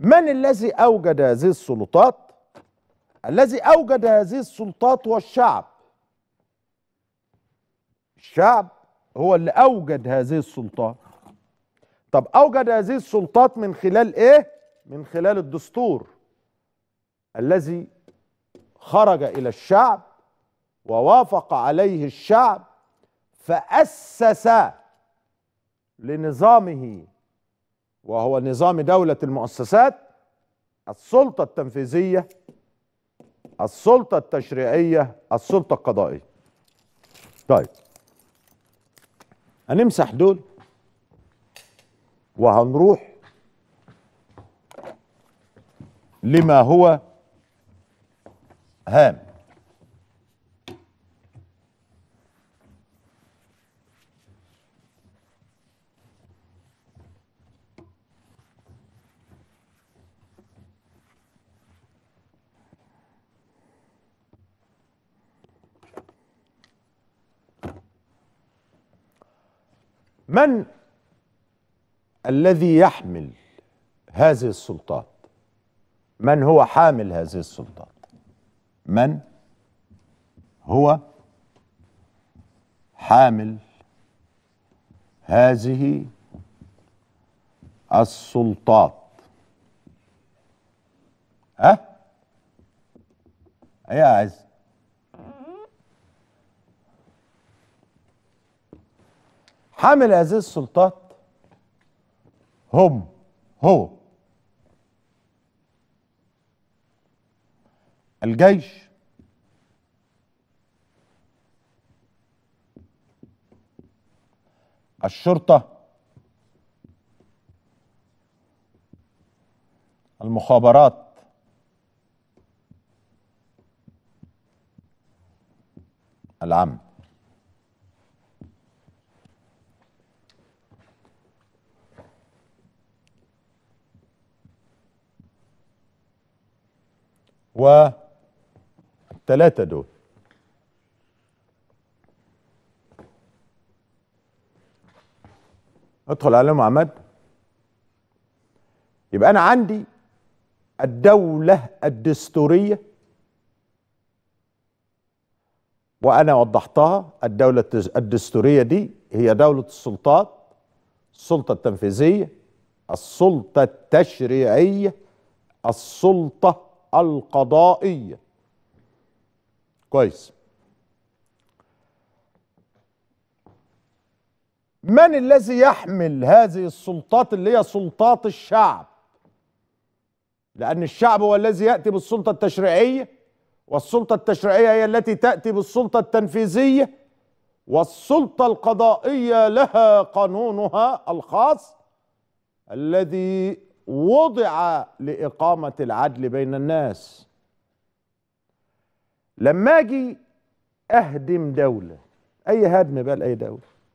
من الذي أوجد هذه السلطات؟ الذي أوجد هذه السلطات هو الشعب الشعب هو اللي أوجد هذه السلطات طب أوجد هذه السلطات من خلال إيه؟ من خلال الدستور الذي خرج إلى الشعب ووافق عليه الشعب فأسس لنظامه وهو نظام دولة المؤسسات السلطة التنفيذية السلطة التشريعية السلطة القضائية طيب هنمسح دول وهنروح لما هو هام من الذي يحمل هذه السلطات من هو حامل هذه السلطات من هو حامل هذه السلطات ها أه؟ ايه حامل هذه السلطات هم هو الجيش الشرطة المخابرات العامة والثلاثة دول ادخل عليهم محمد يبقى انا عندي الدولة الدستورية وانا وضحتها الدولة الدستورية دي هي دولة السلطات السلطة التنفيذية السلطة التشريعية السلطة القضائية كويس من الذي يحمل هذه السلطات اللي هي سلطات الشعب لأن الشعب هو الذي يأتي بالسلطة التشريعية والسلطة التشريعية هي التي تأتي بالسلطة التنفيذية والسلطة القضائية لها قانونها الخاص الذي وضع لإقامة العدل بين الناس لما أجي أهدم دولة أي هدم بقى لأي دولة